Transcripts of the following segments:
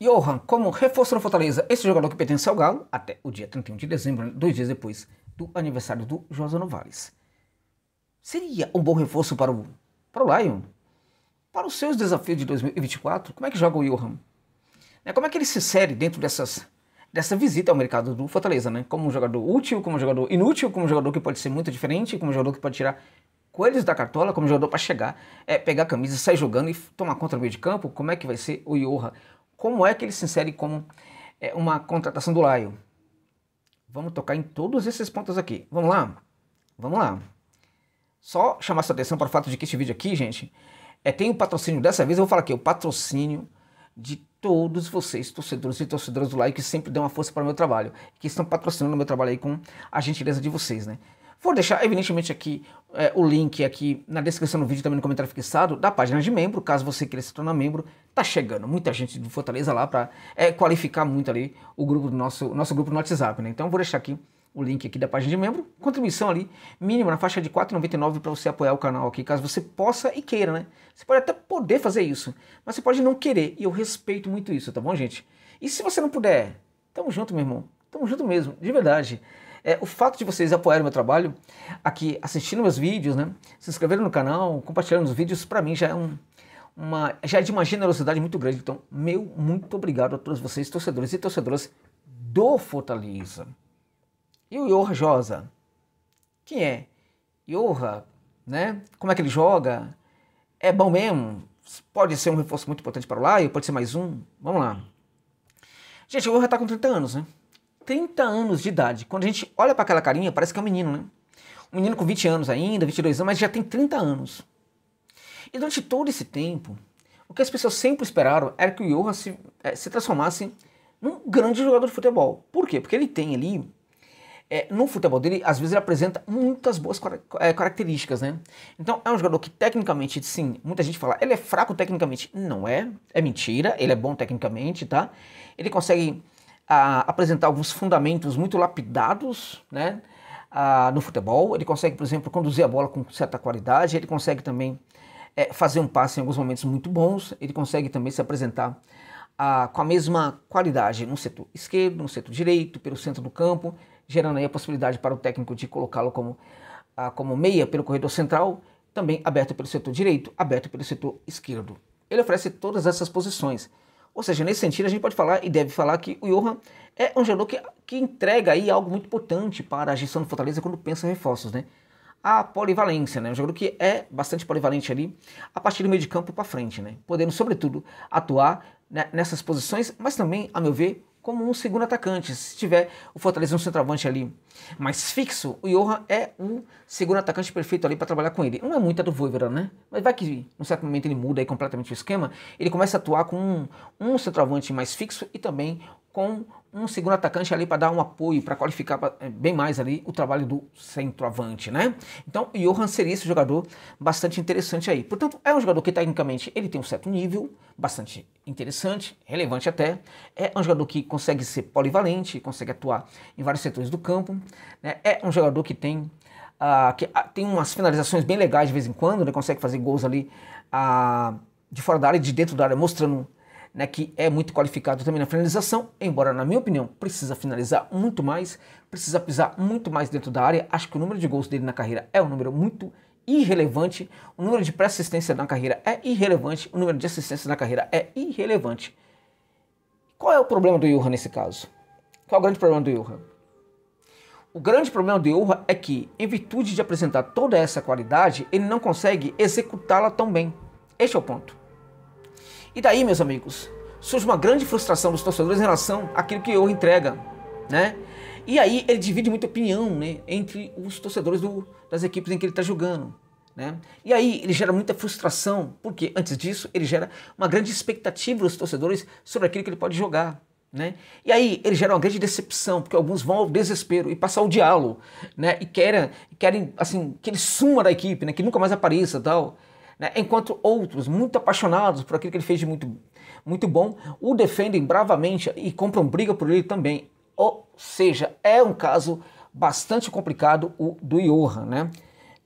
Johan, como reforço no Fortaleza, esse jogador que pertence ao Galo, até o dia 31 de dezembro, dois dias depois do aniversário do José Novales. Seria um bom reforço para o, para o Lion? Para os seus desafios de 2024? Como é que joga o Johan? Né, como é que ele se insere dentro dessas, dessa visita ao mercado do Fortaleza, né? Como um jogador útil, como um jogador inútil, como um jogador que pode ser muito diferente, como um jogador que pode tirar coelhos da cartola, como um jogador para chegar, é, pegar a camisa, sair jogando e tomar conta no meio de campo. Como é que vai ser o Johan? Como é que ele se insere como é, uma contratação do Laio? Vamos tocar em todos esses pontos aqui. Vamos lá? Vamos lá. Só chamar sua atenção para o fato de que este vídeo aqui, gente, é, tem o um patrocínio. Dessa vez eu vou falar aqui, o patrocínio de todos vocês, torcedores e torcedoras do Laio, que sempre dão uma força para o meu trabalho, que estão patrocinando o meu trabalho aí com a gentileza de vocês, né? Vou deixar, evidentemente, aqui é, o link aqui na descrição do vídeo, também no comentário fixado, da página de membro, caso você queira se tornar membro, tá chegando muita gente do Fortaleza lá para é, eh, qualificar muito ali o grupo do nosso, nosso grupo no WhatsApp, né? Então vou deixar aqui o link aqui da página de membro, contribuição ali mínima na faixa de R$4,99 para você apoiar o canal aqui, caso você possa e queira, né? Você pode até poder fazer isso, mas você pode não querer, e eu respeito muito isso, tá bom, gente? E se você não puder, tamo junto, meu irmão. Tamo junto mesmo, de verdade. É, o fato de vocês apoiarem meu trabalho aqui, assistindo meus vídeos, né? Se inscreverem no canal, compartilhando os vídeos, para mim já é um, uma, já é de uma generosidade muito grande. Então, meu muito obrigado a todos vocês, torcedores e torcedoras do Fortaleza. E o Iorra Josa? Quem é? Iorra, né? Como é que ele joga? É bom mesmo? Pode ser um reforço muito importante para o Laio, pode ser mais um. Vamos lá. Gente, o Iorra está com 30 anos, né? 30 anos de idade. Quando a gente olha para aquela carinha, parece que é um menino, né? Um menino com 20 anos ainda, 22 anos, mas já tem 30 anos. E durante todo esse tempo, o que as pessoas sempre esperaram era que o Johan se, é, se transformasse num grande jogador de futebol. Por quê? Porque ele tem ali, é, no futebol dele, às vezes ele apresenta muitas boas é, características, né? Então é um jogador que tecnicamente, sim, muita gente fala, ele é fraco tecnicamente. Não é, é mentira, ele é bom tecnicamente, tá? Ele consegue apresentar alguns fundamentos muito lapidados né, no futebol. Ele consegue, por exemplo, conduzir a bola com certa qualidade, ele consegue também é, fazer um passe em alguns momentos muito bons, ele consegue também se apresentar com a mesma qualidade no setor esquerdo, no setor direito, pelo centro do campo, gerando aí a possibilidade para o técnico de colocá-lo como, como meia pelo corredor central, também aberto pelo setor direito, aberto pelo setor esquerdo. Ele oferece todas essas posições. Ou seja, nesse sentido, a gente pode falar e deve falar que o Johan é um jogador que, que entrega aí algo muito importante para a gestão do Fortaleza quando pensa em reforços, né? A polivalência, né? Um jogador que é bastante polivalente ali, a partir do meio de campo para frente, né? Podendo, sobretudo, atuar né, nessas posições, mas também, a meu ver, como um segundo atacante. Se tiver o Fortaleza um centroavante ali mais fixo, o Johan é um segundo atacante perfeito ali para trabalhar com ele. Não é muita do Voivoda, né? Mas vai que num certo momento ele muda aí completamente o esquema, ele começa a atuar com um, um centroavante mais fixo e também com um segundo atacante ali para dar um apoio, para qualificar eh, bem mais ali o trabalho do centroavante, né? Então, o Johan seria esse jogador bastante interessante aí. Portanto, é um jogador que tecnicamente ele tem um certo nível, bastante interessante, relevante até. É um jogador que consegue ser polivalente, consegue atuar em vários setores do campo. Né? É um jogador que tem Uh, que uh, tem umas finalizações bem legais de vez em quando, né? consegue fazer gols ali uh, de fora da área e de dentro da área, mostrando né, que é muito qualificado também na finalização, embora, na minha opinião, precisa finalizar muito mais, precisa pisar muito mais dentro da área. Acho que o número de gols dele na carreira é um número muito irrelevante, o número de pré-assistência na carreira é irrelevante, o número de assistência na carreira é irrelevante. Qual é o problema do Johan nesse caso? Qual é o grande problema do Johan? O grande problema de Urra é que, em virtude de apresentar toda essa qualidade, ele não consegue executá-la tão bem. Este é o ponto. E daí, meus amigos, surge uma grande frustração dos torcedores em relação àquilo que Urra entrega, né? E aí ele divide muita opinião, né, entre os torcedores do, das equipes em que ele está jogando. Né? E aí ele gera muita frustração, porque antes disso ele gera uma grande expectativa dos torcedores sobre aquilo que ele pode jogar. Né? E aí ele gera uma grande decepção, porque alguns vão ao desespero e passar o diálogo, né? E querem, querem assim que ele suma da equipe, né? Que nunca mais apareça, tal. Né? Enquanto outros, muito apaixonados por aquilo que ele fez de muito, muito bom, o defendem bravamente e compram briga por ele também. Ou seja, é um caso bastante complicado o do Johan, né?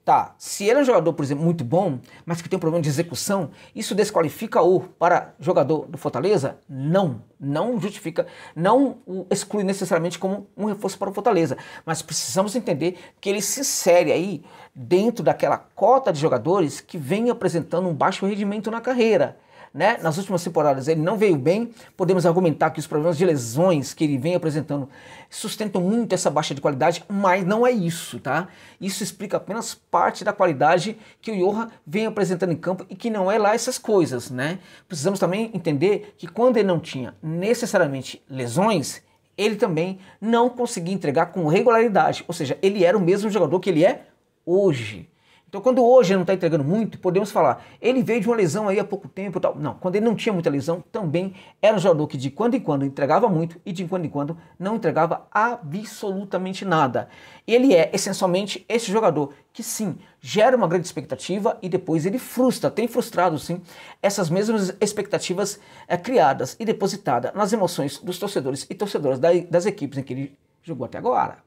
Tá, se ele é um jogador, por exemplo, muito bom, mas que tem um problema de execução, isso desqualifica-o para jogador do Fortaleza? Não, não justifica, não o exclui necessariamente como um reforço para o Fortaleza. Mas precisamos entender que ele se insere aí dentro daquela cota de jogadores que vem apresentando um baixo rendimento na carreira né? Nas últimas temporadas ele não veio bem. Podemos argumentar que os problemas de lesões que ele vem apresentando sustentam muito essa baixa de qualidade, mas não é isso, tá? Isso explica apenas parte da qualidade que o Johan vem apresentando em campo e que não é lá essas coisas, né? Precisamos também entender que quando ele não tinha necessariamente lesões, ele também não conseguia entregar com regularidade, ou seja, ele era o mesmo jogador que ele é hoje. Então, quando hoje ele não está entregando muito, podemos falar, ele veio de uma lesão aí há pouco tempo tal. Não, quando ele não tinha muita lesão, também era um jogador que de quando em quando entregava muito e de quando em quando não entregava absolutamente nada. Ele é essencialmente esse jogador que sim, gera uma grande expectativa e depois ele frustra, tem frustrado sim, essas mesmas expectativas é, criadas e depositadas nas emoções dos torcedores e torcedoras da, das equipes em que ele jogou até agora.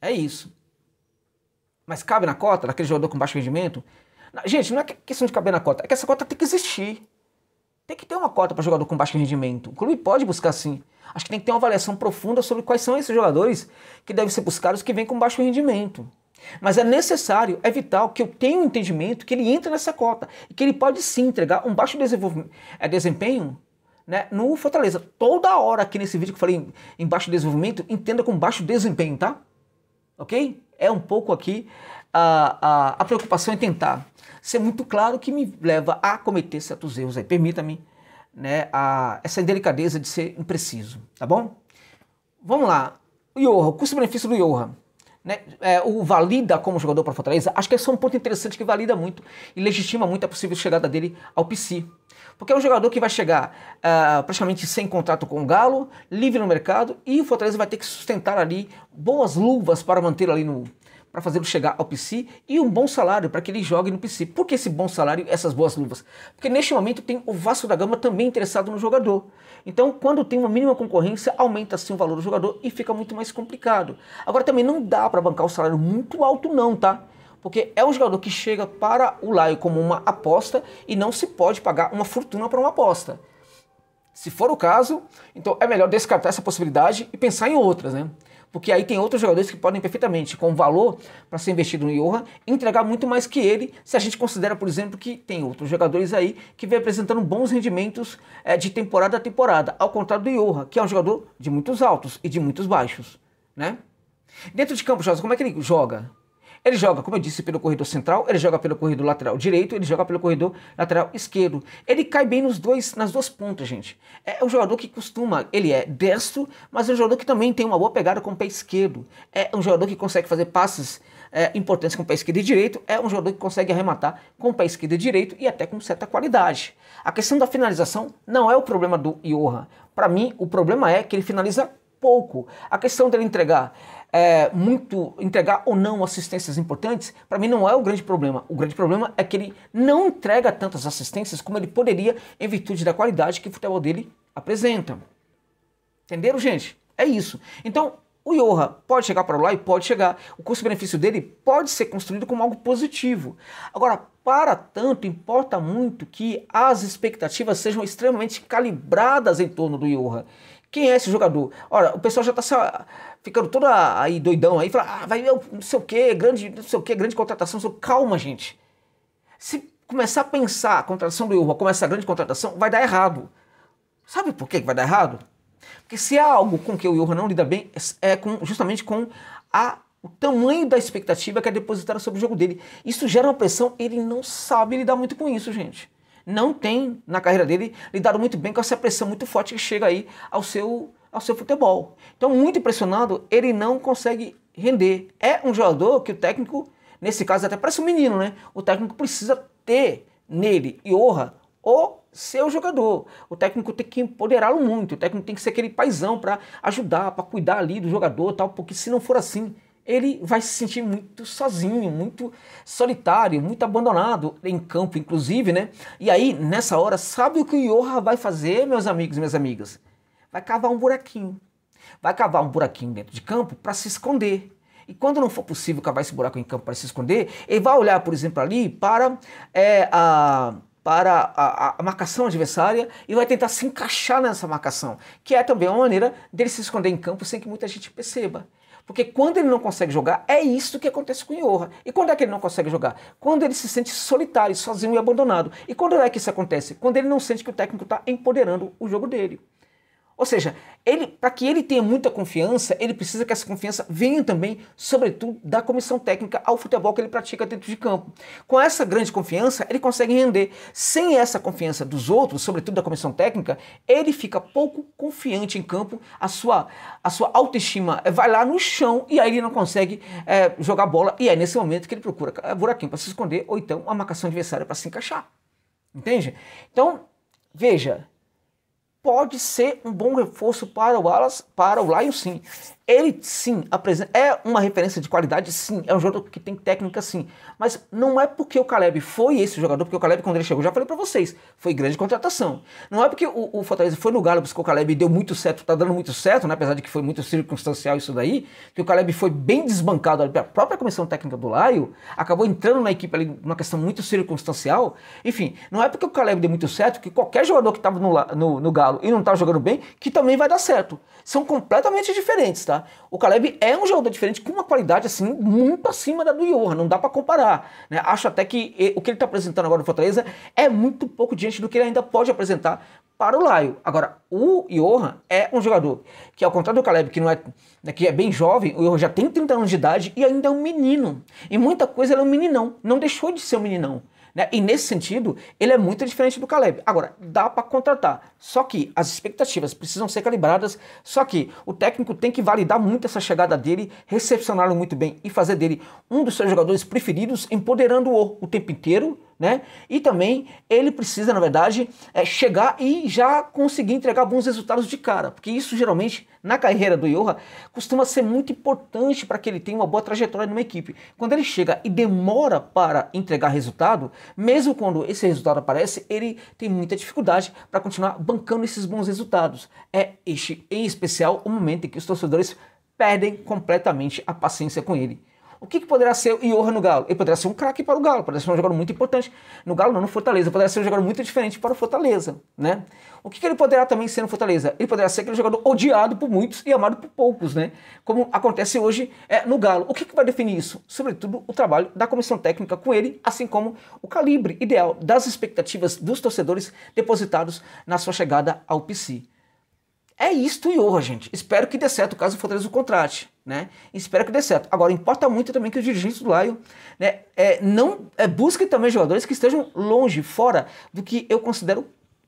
É isso. Mas cabe na cota daquele jogador com baixo rendimento? Gente, não é questão de caber na cota, é que essa cota tem que existir. Tem que ter uma cota para jogador com baixo rendimento. O clube pode buscar sim. Acho que tem que ter uma avaliação profunda sobre quais são esses jogadores que devem ser buscados que vêm com baixo rendimento. Mas é necessário, é vital que eu tenha um entendimento que ele entra nessa cota e que ele pode sim entregar um baixo eh, desempenho né, no Fortaleza. Toda hora aqui nesse vídeo que eu falei em, em baixo desenvolvimento, entenda com baixo desempenho, tá? Ok? é um pouco aqui a, a, a preocupação em tentar ser muito claro que me leva a cometer certos erros aí. Permita-me né, a, essa delicadeza de ser impreciso, tá bom? Vamos lá. O o custo-benefício do Johan. Né, é, o valida como jogador para Fortaleza, acho que esse é um ponto interessante que valida muito e legitima muito a possível chegada dele ao PC. Porque é um jogador que vai chegar ah, praticamente sem contrato com o Galo, livre no mercado, e o Fortaleza vai ter que sustentar ali boas luvas para manter ali no. para fazê-lo chegar ao PC e um bom salário para que ele jogue no PC. Por que esse bom salário essas boas luvas? Porque neste momento tem o Vasco da Gama também interessado no jogador. Então, quando tem uma mínima concorrência, aumenta sim o valor do jogador e fica muito mais complicado. Agora também não dá para bancar o um salário muito alto, não, tá? Porque é um jogador que chega para o Laio como uma aposta e não se pode pagar uma fortuna para uma aposta. Se for o caso, então é melhor descartar essa possibilidade e pensar em outras, né? Porque aí tem outros jogadores que podem perfeitamente, com valor para ser investido no Johan, entregar muito mais que ele, se a gente considera, por exemplo, que tem outros jogadores aí que vem apresentando bons rendimentos é, de temporada a temporada, ao contrário do Johan, que é um jogador de muitos altos e de muitos baixos, né? Dentro de campo, Jorge, como é que ele joga? Ele joga, como eu disse, pelo corredor central, ele joga pelo corredor lateral direito, ele joga pelo corredor lateral esquerdo. Ele cai bem nos dois, nas duas pontas, gente. É, é um jogador que costuma, ele é destro, mas é um jogador que também tem uma boa pegada com o pé esquerdo. É um jogador que consegue fazer passes é, importantes com o pé esquerdo e direito, é um jogador que consegue arrematar com o pé esquerdo e direito e até com certa qualidade. A questão da finalização não é o problema do Iorra. Para mim, o problema é que ele finaliza pouco. A questão dele entregar é, muito entregar ou não assistências importantes, para mim não é o grande problema. O grande problema é que ele não entrega tantas assistências como ele poderia em virtude da qualidade que o futebol dele apresenta. Entenderam, gente? É isso. Então, o Yoha pode chegar para lá e pode chegar. O custo-benefício dele pode ser construído como algo positivo. Agora, para tanto, importa muito que as expectativas sejam extremamente calibradas em torno do Yoha. Quem é esse jogador? Ora, o pessoal já está ah, ficando todo aí doidão aí, fala, ah, vai, não sei o quê, grande, não sei o quê, grande contratação. Sei, calma, gente. Se começar a pensar a contratação do Iorra como essa grande contratação, vai dar errado. Sabe por que vai dar errado? Porque se há algo com que o Iorra não lida bem, é, é com, justamente com a, o tamanho da expectativa que é depositada sobre o jogo dele. Isso gera uma pressão, ele não sabe lidar muito com isso, gente não tem, na carreira dele, lidado muito bem com essa pressão muito forte que chega aí ao seu, ao seu futebol. Então, muito impressionado, ele não consegue render. É um jogador que o técnico, nesse caso, até parece um menino, né? O técnico precisa ter nele e honra o seu jogador. O técnico tem que empoderá-lo muito. O técnico tem que ser aquele paizão para ajudar, para cuidar ali do jogador, tal, porque se não for assim, ele vai se sentir muito sozinho, muito solitário, muito abandonado em campo, inclusive, né? E aí, nessa hora, sabe o que o Iorra vai fazer, meus amigos e minhas amigas? Vai cavar um buraquinho. Vai cavar um buraquinho dentro de campo para se esconder. E quando não for possível cavar esse buraco em campo para se esconder, ele vai olhar, por exemplo, ali para é, a para a, a, marcação adversária e vai tentar se encaixar nessa marcação, que é também uma maneira dele se esconder em campo sem que muita gente perceba. Porque quando ele não consegue jogar, é isso que acontece com o Iorra. E quando é que ele não consegue jogar? Quando ele se sente solitário, sozinho e abandonado. E quando é que isso acontece? Quando ele não sente que o técnico está empoderando o jogo dele. Ou seja, ele, para que ele tenha muita confiança, ele precisa que essa confiança venha também, sobretudo, da comissão técnica ao futebol que ele pratica dentro de campo. Com essa grande confiança, ele consegue render. Sem essa confiança dos outros, sobretudo da comissão técnica, ele fica pouco confiante em campo, a sua, a sua autoestima eh, vai lá no chão e aí ele não consegue é, jogar bola. E é nesse momento que ele procura eh, buraquinho para se esconder ou então a marcação adversária para se encaixar. Entende? Então, veja, pode ser um bom reforço para o Alas, para o Lion sim. Ele sim apresenta, é uma referência de qualidade sim, é um jogador que tem técnica sim, mas não é porque o Caleb foi esse jogador, porque o Caleb, quando ele chegou, já falei para vocês, foi grande contratação. Não é porque o, o Fortaleza foi no Galo, buscou o Caleb e deu muito certo, tá dando muito certo, né? apesar de que foi muito circunstancial isso daí, que o Caleb foi bem desbancado pela própria comissão técnica do Laio, acabou entrando na equipe ali numa questão muito circunstancial. Enfim, não é porque o Caleb deu muito certo que qualquer jogador que estava no, no, no Galo e não estava tá jogando bem, que também vai dar certo. São completamente diferentes, tá? O Caleb é um jogador diferente com uma qualidade assim muito acima da do Iorra, não dá para comparar. Né? Acho até que eh, o que ele está apresentando agora no Fortaleza é muito pouco diante do que ele ainda pode apresentar para o Laio. Agora, o Johan é um jogador que, ao contrário do Caleb, que não é né, que é bem jovem, o Johan já tem 30 anos de idade e ainda é um menino. E muita coisa ele é um meninão, não deixou de ser um meninão. Né? E nesse sentido, ele é muito diferente do Caleb. Agora, dá para contratar, só que as expectativas precisam ser calibradas, só que o técnico tem que validar muito essa chegada dele, recepcioná-lo muito bem e fazer dele um dos seus jogadores preferidos, empoderando-o o tempo inteiro né? E também ele precisa, na verdade, é, chegar e já conseguir entregar bons resultados de cara, porque isso geralmente na carreira do Johan costuma ser muito importante para que ele tenha uma boa trajetória numa equipe. Quando ele chega e demora para entregar resultado, mesmo quando esse resultado aparece, ele tem muita dificuldade para continuar bancando esses bons resultados. É este, em especial, o momento em que os torcedores perdem completamente a paciência com ele. O que, que poderá ser o Iorra no Galo? Ele poderá ser um craque para o Galo, poderá ser um jogador muito importante. No Galo, não, no Fortaleza. Poderá ser um jogador muito diferente para o Fortaleza, né? O que, que ele poderá também ser no Fortaleza? Ele poderá ser aquele jogador odiado por muitos e amado por poucos, né? Como acontece hoje é, no Galo. O que, que vai definir isso? Sobretudo o trabalho da comissão técnica com ele, assim como o calibre ideal das expectativas dos torcedores depositados na sua chegada ao PC. É isto, Iorra, gente. Espero que dê certo caso o Fortaleza o contrate. Né? Espero que dê certo. Agora, importa muito também que os dirigentes do Lion né, é, não é, busquem também jogadores que estejam longe, fora do que eu considero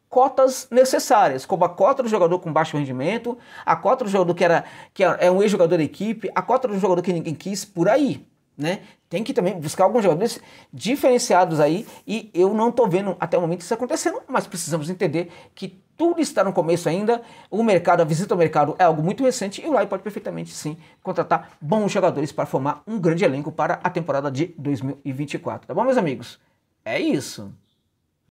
cotas necessárias, como a cota do jogador com baixo rendimento, a cota do jogador que, era, que é, é um ex-jogador da equipe, a cota do jogador que ninguém quis, por aí. Né? Tem que também buscar alguns jogadores diferenciados aí e eu não estou vendo até o momento isso acontecendo, mas precisamos entender que tudo está no começo ainda. O mercado, a visita ao mercado é algo muito recente e o Lai pode perfeitamente sim contratar bons jogadores para formar um grande elenco para a temporada de 2024. Tá bom, meus amigos? É isso.